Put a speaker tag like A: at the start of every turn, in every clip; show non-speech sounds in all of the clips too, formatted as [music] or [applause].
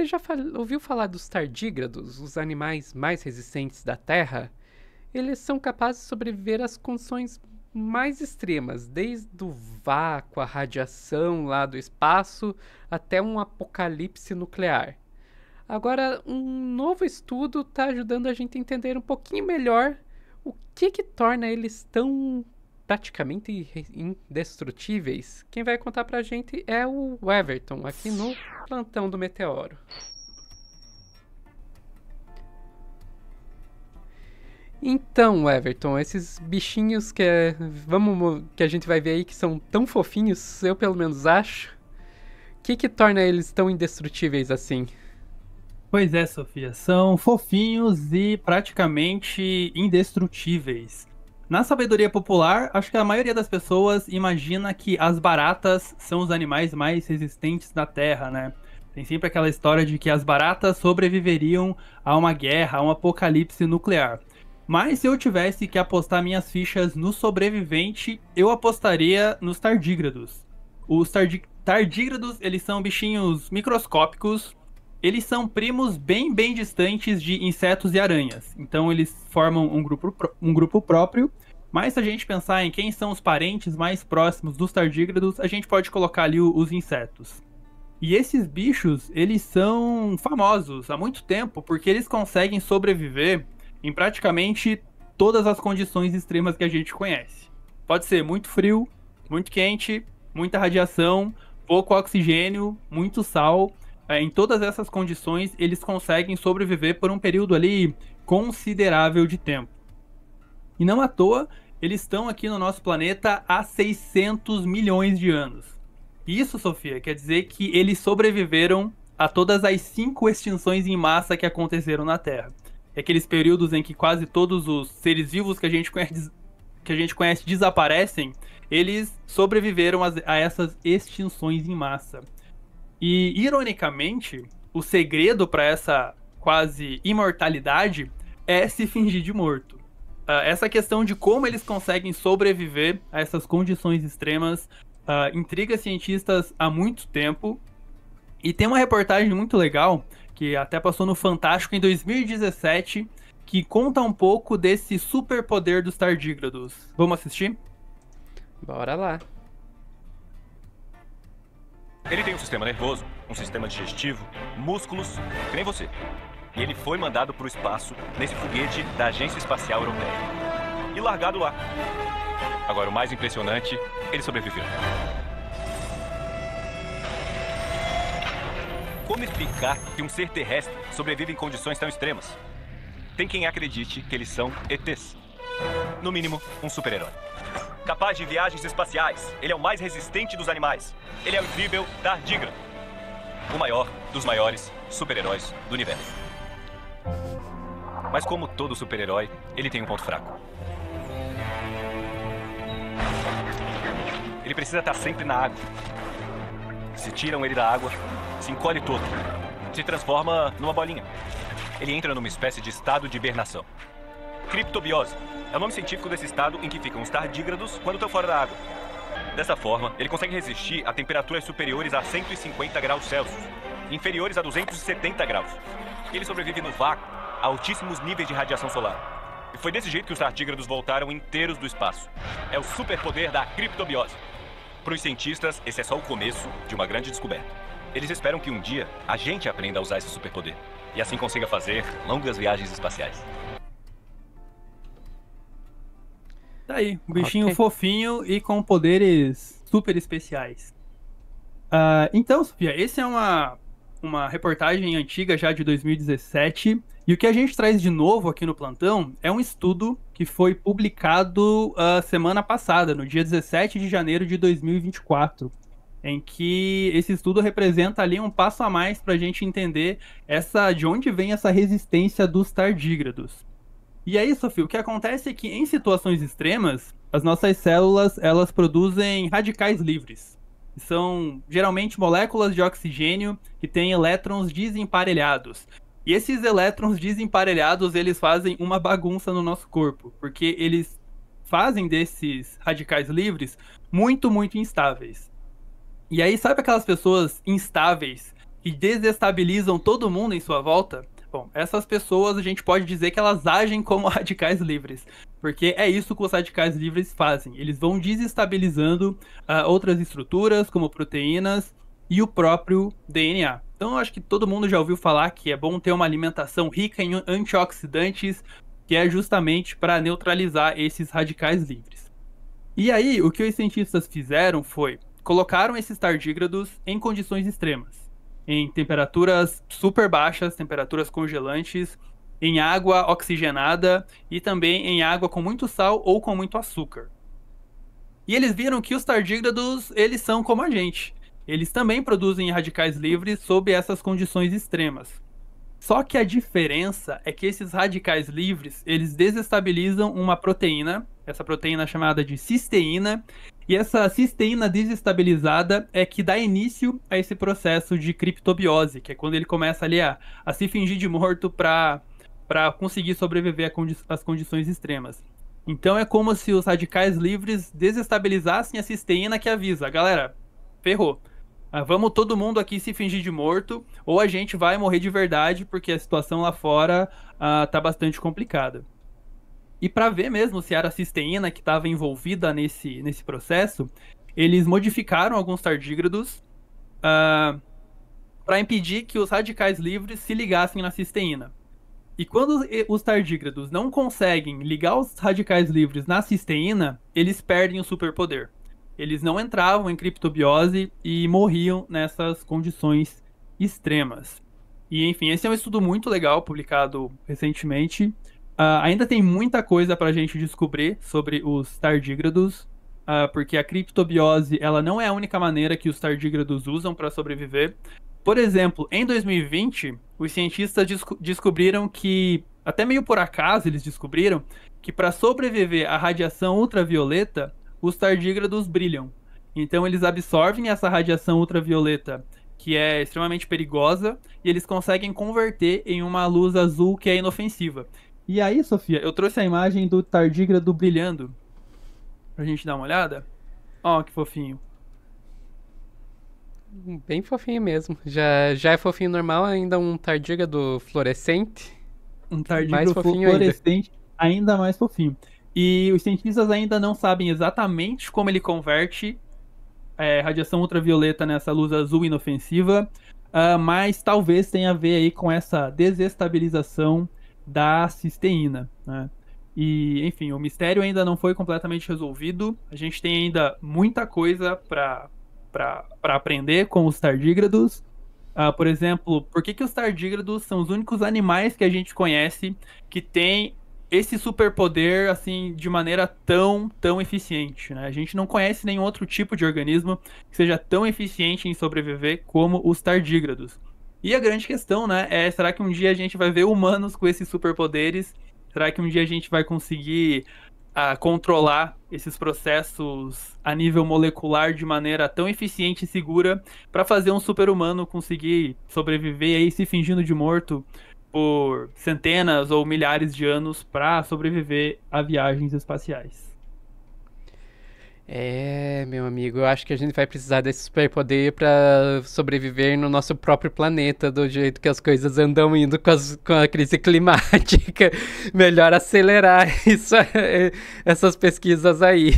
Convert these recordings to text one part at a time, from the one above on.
A: Você já fal ouviu falar dos tardígrados, os animais mais resistentes da Terra? Eles são capazes de sobreviver às condições mais extremas, desde o vácuo, a radiação lá do espaço, até um apocalipse nuclear. Agora, um novo estudo está ajudando a gente a entender um pouquinho melhor o que, que torna eles tão praticamente indestrutíveis, quem vai contar pra gente é o Everton, aqui no Plantão do Meteoro. Então, Everton, esses bichinhos que, é, vamos, que a gente vai ver aí que são tão fofinhos, eu pelo menos acho, o que que torna eles tão indestrutíveis assim? Pois é, Sofia, são fofinhos e praticamente
B: indestrutíveis. Na sabedoria popular, acho que a maioria das pessoas imagina que as baratas são os animais mais resistentes da Terra, né? Tem sempre aquela história de que as baratas sobreviveriam a uma guerra, a um apocalipse nuclear. Mas se eu tivesse que apostar minhas fichas no sobrevivente, eu apostaria nos tardígrados. Os tardi tardígrados, eles são bichinhos microscópicos, eles são primos bem, bem distantes de insetos e aranhas. Então eles formam um grupo, um grupo próprio. Mas se a gente pensar em quem são os parentes mais próximos dos tardígrados, a gente pode colocar ali os insetos. E esses bichos, eles são famosos há muito tempo, porque eles conseguem sobreviver em praticamente todas as condições extremas que a gente conhece. Pode ser muito frio, muito quente, muita radiação, pouco oxigênio, muito sal é, em todas essas condições, eles conseguem sobreviver por um período ali considerável de tempo. E não à toa, eles estão aqui no nosso planeta há 600 milhões de anos. Isso, Sofia, quer dizer que eles sobreviveram a todas as cinco extinções em massa que aconteceram na Terra. É aqueles períodos em que quase todos os seres vivos que a gente conhece, que a gente conhece desaparecem, eles sobreviveram a, a essas extinções em massa. E, ironicamente, o segredo para essa quase imortalidade é se fingir de morto. Uh, essa questão de como eles conseguem sobreviver a essas condições extremas uh, intriga cientistas há muito tempo. E tem uma reportagem muito legal, que até passou no Fantástico em 2017, que conta um pouco desse superpoder dos tardígrados. Vamos assistir?
A: Bora lá.
C: Ele tem um sistema nervoso, um sistema digestivo, músculos, que nem você. E ele foi mandado para o espaço nesse foguete da Agência Espacial Europeia. E largado lá. Agora, o mais impressionante, ele sobreviveu. Como explicar que um ser terrestre sobrevive em condições tão extremas? Tem quem acredite que eles são ETs. No mínimo, um super-herói capaz de viagens espaciais. Ele é o mais resistente dos animais. Ele é o incrível Tardigra, o maior dos maiores super-heróis do universo. Mas como todo super-herói, ele tem um ponto fraco. Ele precisa estar sempre na água. Se tiram ele da água, se encolhe todo, se transforma numa bolinha. Ele entra numa espécie de estado de hibernação criptobiose. É o nome científico desse estado em que ficam os tardígrados quando estão fora da água. Dessa forma, ele consegue resistir a temperaturas superiores a 150 graus Celsius, inferiores a 270 graus. Ele sobrevive no vácuo, a altíssimos níveis de radiação solar. E foi desse jeito que os tardígrados voltaram inteiros do espaço. É o superpoder da criptobiose. Para os cientistas, esse é só o começo de uma grande descoberta. Eles esperam que um dia a gente aprenda a usar esse superpoder e assim consiga fazer longas viagens espaciais.
B: Tá aí, um bichinho okay. fofinho e com poderes super especiais. Uh, então, Sofia, esse é uma, uma reportagem antiga já de 2017. E o que a gente traz de novo aqui no plantão é um estudo que foi publicado uh, semana passada, no dia 17 de janeiro de 2024, em que esse estudo representa ali um passo a mais para a gente entender essa de onde vem essa resistência dos tardígrados. E aí, é Sofia, o que acontece é que em situações extremas, as nossas células elas produzem radicais livres. São geralmente moléculas de oxigênio que têm elétrons desemparelhados. E esses elétrons desemparelhados, eles fazem uma bagunça no nosso corpo, porque eles fazem desses radicais livres muito, muito instáveis. E aí, sabe aquelas pessoas instáveis que desestabilizam todo mundo em sua volta? Bom, essas pessoas a gente pode dizer que elas agem como [laughs] radicais livres, porque é isso que os radicais livres fazem. Eles vão desestabilizando uh, outras estruturas, como proteínas e o próprio DNA. Então, eu acho que todo mundo já ouviu falar que é bom ter uma alimentação rica em antioxidantes, que é justamente para neutralizar esses radicais livres. E aí, o que os cientistas fizeram foi colocaram esses tardígrados em condições extremas em temperaturas super baixas, temperaturas congelantes, em água oxigenada e também em água com muito sal ou com muito açúcar. E eles viram que os tardígrados, eles são como a gente. Eles também produzem radicais livres sob essas condições extremas. Só que a diferença é que esses radicais livres, eles desestabilizam uma proteína, essa proteína chamada de cisteína, e essa cisteína desestabilizada é que dá início a esse processo de criptobiose, que é quando ele começa ali a, a se fingir de morto para conseguir sobreviver condi às condições extremas. Então é como se os radicais livres desestabilizassem a cisteína que avisa, galera, ferrou. Ah, vamos todo mundo aqui se fingir de morto, ou a gente vai morrer de verdade, porque a situação lá fora está ah, tá bastante complicada. E para ver mesmo se era cisteína que estava envolvida nesse, nesse processo, eles modificaram alguns tardígrados uh, ah, para impedir que os radicais livres se ligassem na cisteína. E quando os tardígrados não conseguem ligar os radicais livres na cisteína, eles perdem o superpoder. Eles não entravam em criptobiose e morriam nessas condições extremas. E enfim, esse é um estudo muito legal publicado recentemente. Uh, ainda tem muita coisa para a gente descobrir sobre os tardígrados, uh, porque a criptobiose ela não é a única maneira que os tardígrados usam para sobreviver. Por exemplo, em 2020, os cientistas desco descobriram que, até meio por acaso, eles descobriram que para sobreviver à radiação ultravioleta, os tardígrados brilham. Então, eles absorvem essa radiação ultravioleta que é extremamente perigosa, e eles conseguem converter em uma luz azul que é inofensiva. E aí, Sofia, eu trouxe a imagem do tardígrado brilhando.
A: Pra gente dar uma olhada. Ó, que fofinho. Bem fofinho mesmo. Já, já é fofinho normal, ainda um tardígrado fluorescente. Um tardígrado fluorescente,
B: ainda. ainda mais fofinho. E os cientistas ainda não sabem exatamente como ele converte é, radiação ultravioleta nessa luz azul inofensiva, uh, mas talvez tenha a ver aí com essa desestabilização da cisteína. Né? E, enfim, o mistério ainda não foi completamente resolvido. A gente tem ainda muita coisa para aprender com os tardígrados. Uh, por exemplo, por que, que os tardígrados são os únicos animais que a gente conhece que tem esse superpoder assim de maneira tão tão eficiente? Né? A gente não conhece nenhum outro tipo de organismo que seja tão eficiente em sobreviver como os tardígrados. E a grande questão, né, é será que um dia a gente vai ver humanos com esses superpoderes? Será que um dia a gente vai conseguir uh, controlar esses processos a nível molecular de maneira tão eficiente e segura para fazer um super-humano conseguir sobreviver aí se fingindo de morto por centenas ou milhares de anos para
A: sobreviver a viagens espaciais? É, meu amigo, eu acho que a gente vai precisar desse superpoder para sobreviver no nosso próprio planeta, do jeito que as coisas andam indo com, as, com a crise climática. [laughs] Melhor acelerar [laughs] isso, essas pesquisas aí.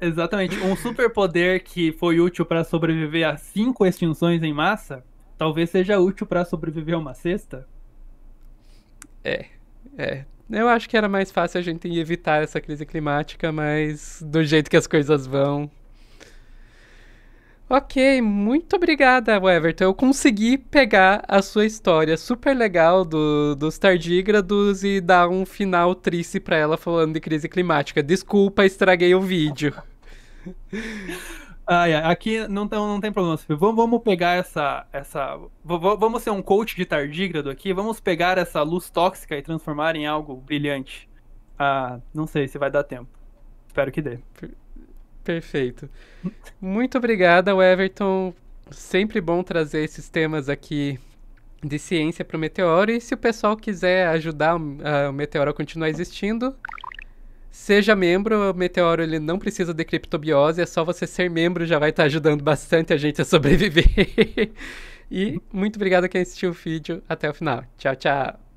A: Exatamente, um
B: superpoder que foi útil para sobreviver a cinco extinções em massa, talvez seja útil para sobreviver a uma sexta.
A: É, é, eu acho que era mais fácil a gente evitar essa crise climática, mas do jeito que as coisas vão. Ok, muito obrigada, Everton. Eu consegui pegar a sua história super legal do, dos tardígrados e dar um final triste para ela falando de crise climática. Desculpa, estraguei o vídeo. [laughs] Ah, é. Aqui não, tem, não tem problema. Vamos, vamos pegar essa. essa vamos
B: ser um coach de tardígrado aqui. Vamos pegar essa luz tóxica e transformar em algo brilhante.
A: Ah, não sei se vai dar tempo. Espero que dê. perfeito. Muito obrigada, Everton. Sempre bom trazer esses temas aqui de ciência para o meteoro. E se o pessoal quiser ajudar ah, o meteoro a continuar existindo, Seja membro, o Meteoro ele não precisa de criptobiose, é só você ser membro, já vai estar tá ajudando bastante a gente a sobreviver. [laughs] e muito obrigado a quem assistiu o vídeo até o final. Tchau, tchau!